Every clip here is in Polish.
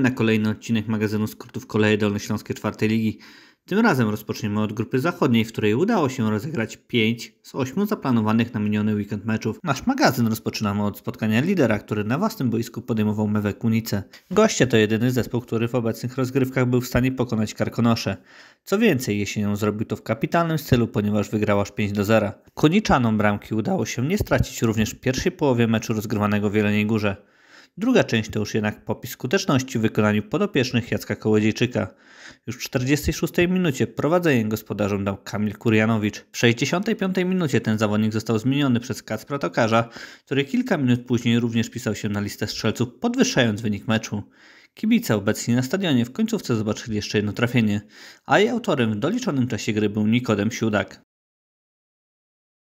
na kolejny odcinek magazynu skrótów koleje Dolnośląskie czwartej ligi. Tym razem rozpoczniemy od grupy zachodniej, w której udało się rozegrać 5 z 8 zaplanowanych na miniony weekend meczów. Nasz magazyn rozpoczynamy od spotkania lidera, który na własnym boisku podejmował Mewę Kunicę. Goście to jedyny zespół, który w obecnych rozgrywkach był w stanie pokonać Karkonosze. Co więcej, jesienią zrobił to w kapitalnym stylu, ponieważ wygrał aż 5 do 0. Kuniczanom bramki udało się nie stracić również w pierwszej połowie meczu rozgrywanego w Jeleniej Górze. Druga część to już jednak popis skuteczności w wykonaniu podopiecznych Jacka Kołodziejczyka. Już w 46 minucie prowadzenie gospodarzom dał Kamil Kurjanowicz. W 65 minucie ten zawodnik został zmieniony przez Kacpra Tokarza, który kilka minut później również pisał się na listę strzelców, podwyższając wynik meczu. Kibice obecni na stadionie w końcówce zobaczyli jeszcze jedno trafienie, a jej autorem w doliczonym czasie gry był Nikodem Siudak.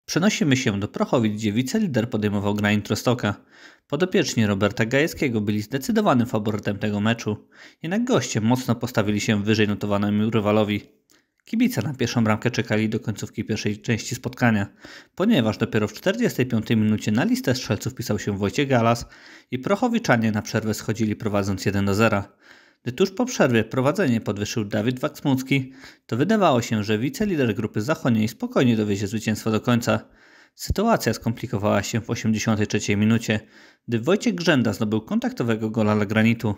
Przenosimy się do Prochowic, gdzie wicelider podejmował Grain Trostoka. Podopieczni Roberta Gajewskiego byli zdecydowanym faworytem tego meczu, jednak goście mocno postawili się wyżej notowanemu rywalowi. Kibice na pierwszą bramkę czekali do końcówki pierwszej części spotkania, ponieważ dopiero w 45 minucie na listę strzelców pisał się Wojciech Galas i Prochowiczanie na przerwę schodzili prowadząc 1 do 0. Gdy tuż po przerwie prowadzenie podwyższył Dawid Waksmucki, to wydawało się, że wicelider grupy zachodniej spokojnie dowiezie zwycięstwo do końca. Sytuacja skomplikowała się w 83 minucie, gdy Wojciech Grzęda zdobył kontaktowego gola dla granitu.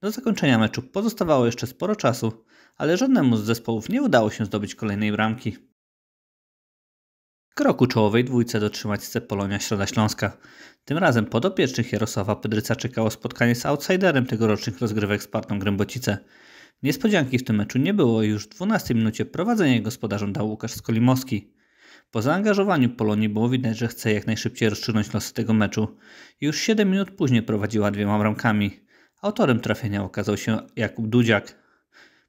Do zakończenia meczu pozostawało jeszcze sporo czasu, ale żadnemu z zespołów nie udało się zdobyć kolejnej bramki. Kroku czołowej dwójce dotrzymać chce Polonia Środa Śląska. Tym razem podopiecznych Jarosława Pedryca czekało spotkanie z outsiderem tegorocznych rozgrywek z partą Grębocice. Niespodzianki w tym meczu nie było już w 12 minucie prowadzenie gospodarzom dał Łukasz Skolimowski. Po zaangażowaniu Polonii było widać, że chce jak najszybciej rozstrzygnąć losy tego meczu. Już 7 minut później prowadziła dwiema bramkami. Autorem trafienia okazał się Jakub Dudziak.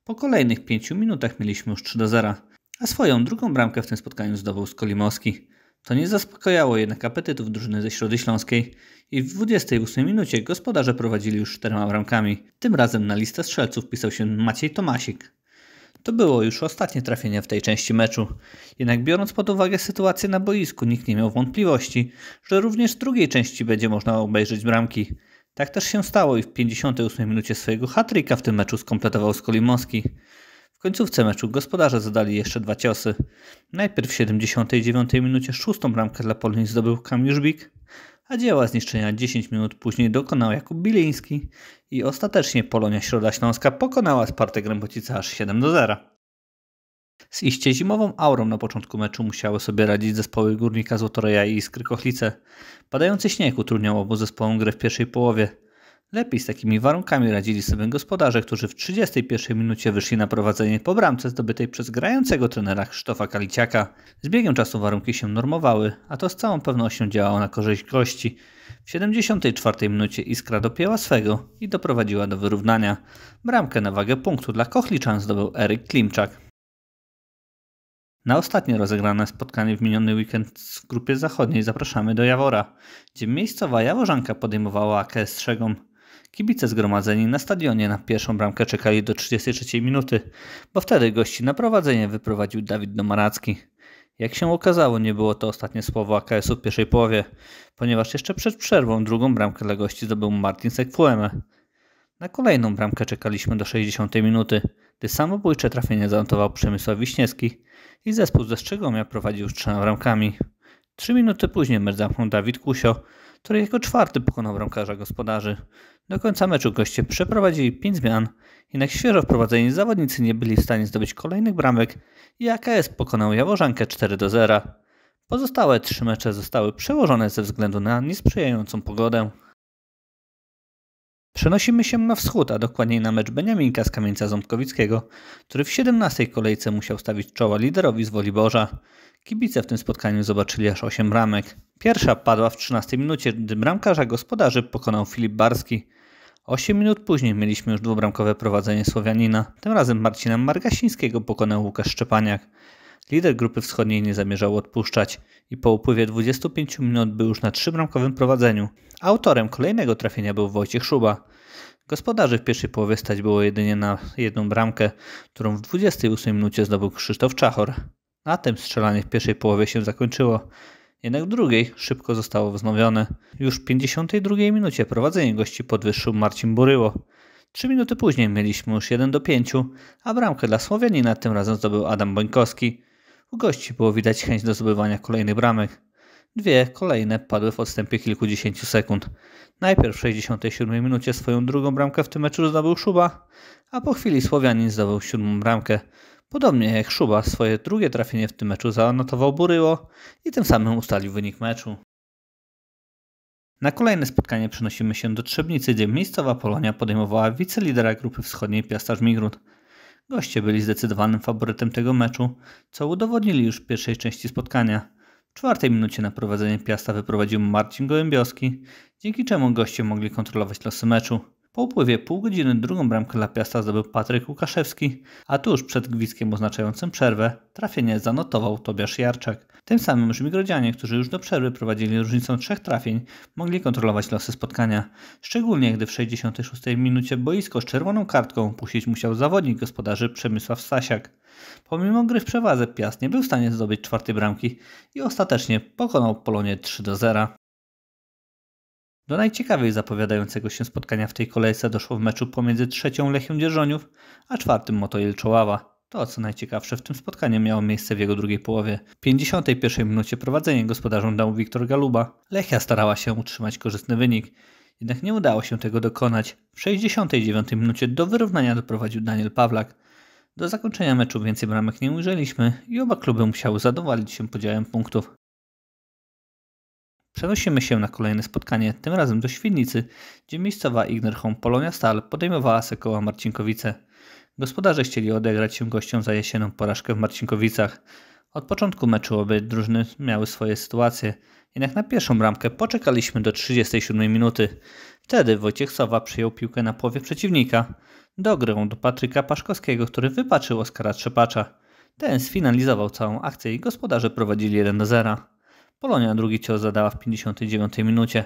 Po kolejnych 5 minutach mieliśmy już 3 do 0. A swoją drugą bramkę w tym spotkaniu zdobył Skolimowski. To nie zaspokajało jednak apetytów drużyny ze Środy Śląskiej i w 28 minucie gospodarze prowadzili już czterema bramkami. Tym razem na listę strzelców pisał się Maciej Tomasik. To było już ostatnie trafienie w tej części meczu. Jednak biorąc pod uwagę sytuację na boisku, nikt nie miał wątpliwości, że również w drugiej części będzie można obejrzeć bramki. Tak też się stało i w 58 minucie swojego hatryka w tym meczu skompletował Skolimowski. W końcówce meczu gospodarze zadali jeszcze dwa ciosy. Najpierw w 79 minucie szóstą bramkę dla Polonii zdobył Kamil a dzieła zniszczenia 10 minut później dokonał Jakub Biliński i ostatecznie Polonia Środa Śląska pokonała Spartę Grębocica aż 7 do 0. Z iście zimową aurą na początku meczu musiały sobie radzić zespoły Górnika Złotoreja i Iskry Kochlice. Padający śnieg utrudniał obu zespołom grę w pierwszej połowie, Lepiej z takimi warunkami radzili sobie gospodarze, którzy w 31 minucie wyszli na prowadzenie po bramce zdobytej przez grającego trenera Krzysztofa Kaliciaka. Z biegiem czasu warunki się normowały, a to z całą pewnością działało na korzyść gości. W 74 minucie Iskra dopięła swego i doprowadziła do wyrównania. Bramkę na wagę punktu dla Kochliczan zdobył Eryk Klimczak. Na ostatnie rozegrane spotkanie w miniony weekend w grupie zachodniej zapraszamy do Jawora, gdzie miejscowa Jaworzanka podejmowała AKS Strzegom. Kibice zgromadzeni na stadionie na pierwszą bramkę czekali do 33 minuty, bo wtedy gości na prowadzenie wyprowadził Dawid Domaracki. Jak się okazało, nie było to ostatnie słowo AKS-u w pierwszej połowie, ponieważ jeszcze przed przerwą drugą bramkę dla gości zdobył Martin Sekwueme. Na kolejną bramkę czekaliśmy do 60 minuty, gdy samobójcze trafienie zanotował Przemysław Wiśniewski i zespół ze Strzegomia prowadził z trzema bramkami. Trzy minuty później mecz zamknął Dawid Kusio, który jako czwarty pokonał bramkarza gospodarzy. Do końca meczu goście przeprowadzili 5 zmian, jednak świeżo wprowadzeni zawodnicy nie byli w stanie zdobyć kolejnych bramek i AKS pokonał Jaworzankę 4 do 0. Pozostałe trzy mecze zostały przełożone ze względu na niesprzyjającą pogodę. Przenosimy się na wschód, a dokładniej na mecz Beniaminka z Kamieńca Ząbkowickiego, który w 17 kolejce musiał stawić czoła liderowi z Woliborza. Kibice w tym spotkaniu zobaczyli aż 8 ramek. Pierwsza padła w 13 minucie, gdy bramkarza gospodarzy pokonał Filip Barski. 8 minut później mieliśmy już dwubramkowe prowadzenie Słowianina. Tym razem Marcina Margasińskiego pokonał Łukasz Szczepaniak. Lider grupy wschodniej nie zamierzał odpuszczać i po upływie 25 minut był już na trzybramkowym prowadzeniu. Autorem kolejnego trafienia był Wojciech Szuba. Gospodarzy w pierwszej połowie stać było jedynie na jedną bramkę, którą w 28 minucie zdobył Krzysztof Czachor. Na tym strzelanie w pierwszej połowie się zakończyło. Jednak w drugiej szybko zostało wznowione. Już w 52 minucie prowadzenie gości podwyższył Marcin Buryło. Trzy minuty później mieliśmy już 1 do 5, a bramkę dla Słowianina tym razem zdobył Adam Bońkowski. U gości było widać chęć do zdobywania kolejnych bramek. Dwie kolejne padły w odstępie kilkudziesięciu sekund. Najpierw w 67 minucie swoją drugą bramkę w tym meczu zdobył Szuba, a po chwili Słowianin zdobył siódmą bramkę. Podobnie jak Szuba swoje drugie trafienie w tym meczu zaanotował Buryło i tym samym ustalił wynik meczu. Na kolejne spotkanie przenosimy się do Trzebnicy, gdzie miejscowa Polonia podejmowała wicelidera grupy wschodniej Piastarz Migrut. Goście byli zdecydowanym faworytem tego meczu, co udowodnili już w pierwszej części spotkania. W czwartej minucie na prowadzenie Piasta wyprowadził Marcin Gołębioski, dzięki czemu goście mogli kontrolować losy meczu. Po upływie pół godziny drugą bramkę dla Piasta zdobył Patryk Łukaszewski, a tuż przed gwizdkiem oznaczającym przerwę trafienie zanotował Tobiasz Jarczak. Tym samym Żmigrodzianie, którzy już do przerwy prowadzili różnicą trzech trafień, mogli kontrolować losy spotkania. Szczególnie gdy w 66 minucie boisko z czerwoną kartką puścić musiał zawodnik gospodarzy Przemysław Stasiak. Pomimo gry w przewadze Piast nie był w stanie zdobyć czwartej bramki i ostatecznie pokonał Polonię 3 do 0. Do najciekawiej zapowiadającego się spotkania w tej kolejce doszło w meczu pomiędzy trzecią Lechią Dzierżoniów a czwartym Motoil Czoława. To, co najciekawsze w tym spotkaniu, miało miejsce w jego drugiej połowie. W 51 minucie prowadzenie gospodarzom dał Wiktor Galuba. Lechia starała się utrzymać korzystny wynik, jednak nie udało się tego dokonać. W 69 minucie do wyrównania doprowadził Daniel Pawlak. Do zakończenia meczu więcej bramek nie ujrzeliśmy i oba kluby musiały zadowolić się podziałem punktów. Przenosimy się na kolejne spotkanie, tym razem do Świdnicy, gdzie miejscowa Ignerhom Polonia Stal podejmowała Sekoła Marcinkowice. Gospodarze chcieli odegrać się gościom za jesienną porażkę w Marcinkowicach. Od początku meczu obie drużyny miały swoje sytuacje, jednak na pierwszą bramkę poczekaliśmy do 37 minuty. Wtedy Wojciech Sowa przyjął piłkę na połowie przeciwnika. dogrył do Patryka Paszkowskiego, który wypaczył Oskara Trzepacza. Ten sfinalizował całą akcję i gospodarze prowadzili 1 do 0. Polonia drugi cios zadała w 59 minucie.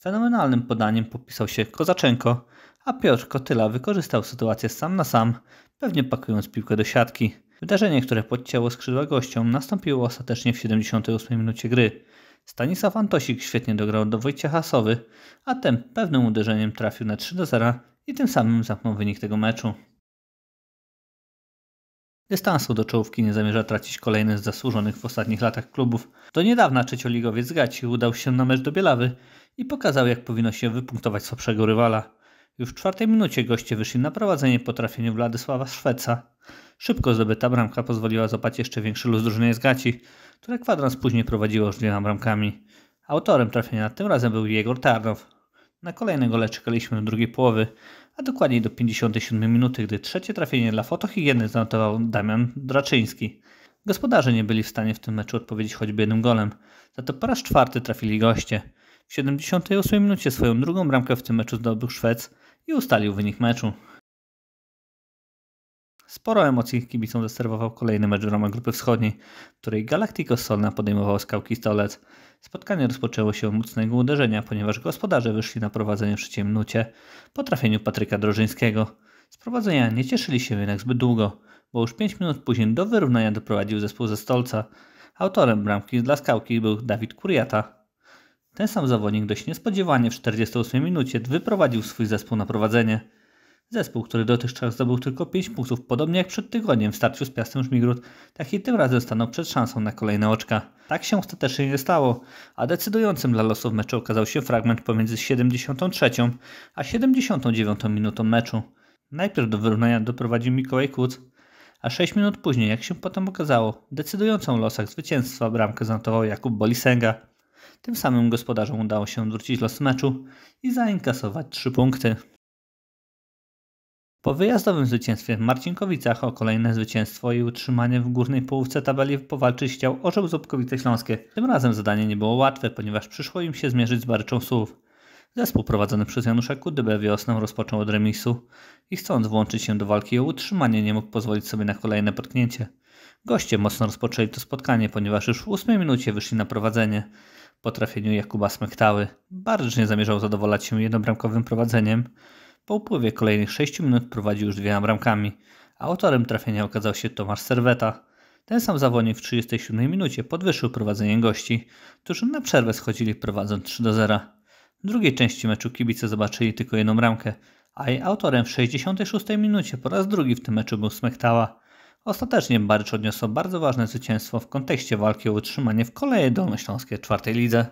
Fenomenalnym podaniem popisał się Kozaczenko, a Piotr Kotyla wykorzystał sytuację sam na sam, pewnie pakując piłkę do siatki. Wydarzenie, które podcięło skrzydła gościom, nastąpiło ostatecznie w 78 minucie gry. Stanisław Antosik świetnie dograł do Wojciecha Hasowy, a ten pewnym uderzeniem trafił na 3 do 0 i tym samym zamknął wynik tego meczu. Dystansu do czołówki nie zamierza tracić kolejny z zasłużonych w ostatnich latach klubów. Do niedawna trzecioligowiec Gaci udał się na mecz do Bielawy i pokazał jak powinno się wypunktować słabszego rywala. Już w czwartej minucie goście wyszli na prowadzenie po trafieniu Władysława Szweca. Szybko zdobyta bramka pozwoliła zopać jeszcze większy luz drużynie z Gaci, które kwadrans później prowadziło już dwiema bramkami. Autorem trafienia tym razem był Jegor Tarnow. Na kolejnego gole czekaliśmy do drugiej połowy, a dokładniej do 57 minuty, gdy trzecie trafienie dla fotohigieny zanotował Damian Draczyński. Gospodarze nie byli w stanie w tym meczu odpowiedzieć choćby jednym golem, za to po raz czwarty trafili goście. W 78 minucie swoją drugą bramkę w tym meczu zdobył Szwec, i ustalił wynik meczu. Sporo emocji kibicom zaserwował kolejny mecz w ramach Grupy Wschodniej, w której Galactico Solna podejmował skałki Stolec. Spotkanie rozpoczęło się od mocnego uderzenia, ponieważ gospodarze wyszli na prowadzenie w trzecim minucie po trafieniu Patryka Drożyńskiego. Z prowadzenia nie cieszyli się jednak zbyt długo, bo już 5 minut później do wyrównania doprowadził zespół ze Stolca. Autorem bramki dla skałki był Dawid Kuriata, ten sam zawodnik dość niespodziewanie w 48 minucie wyprowadził swój zespół na prowadzenie. Zespół, który dotychczas zdobył tylko 5 punktów, podobnie jak przed tygodniem w starciu z Piastem Żmigród, tak i tym razem stanął przed szansą na kolejne oczka. Tak się ostatecznie nie stało, a decydującym dla losów meczu okazał się fragment pomiędzy 73 a 79 minutą meczu. Najpierw do wyrównania doprowadził Mikołaj Kuc, a 6 minut później, jak się potem okazało, decydującą o losach zwycięstwa bramkę zanotował Jakub Bolisenga. Tym samym gospodarzom udało się odwrócić los meczu i zainkasować trzy punkty. Po wyjazdowym zwycięstwie w Marcinkowicach o kolejne zwycięstwo i utrzymanie w górnej połówce tabeli powalczyć chciał Orzeł Zobkowice Śląskie. Tym razem zadanie nie było łatwe, ponieważ przyszło im się zmierzyć z Baryczą Słów. Zespół prowadzony przez Janusza Kudybę wiosną rozpoczął od remisu i chcąc włączyć się do walki o utrzymanie nie mógł pozwolić sobie na kolejne potknięcie. Goście mocno rozpoczęli to spotkanie, ponieważ już w ósmej minucie wyszli na prowadzenie. Po trafieniu Jakuba Smektały bardzo nie zamierzał zadowalać się jednobramkowym prowadzeniem. Po upływie kolejnych 6 minut prowadził już dwiema bramkami, a autorem trafienia okazał się Tomasz Serweta. Ten sam zawodnik w 37 minucie podwyższył prowadzenie gości, którzy na przerwę schodzili prowadząc 3 do 0. W drugiej części meczu kibice zobaczyli tylko jedną bramkę, a jej autorem w 66 minucie po raz drugi w tym meczu był Smektała. Ostatecznie Barycz odniosł bardzo ważne zwycięstwo w kontekście walki o utrzymanie w koleje dolnośląskie czwartej lidze.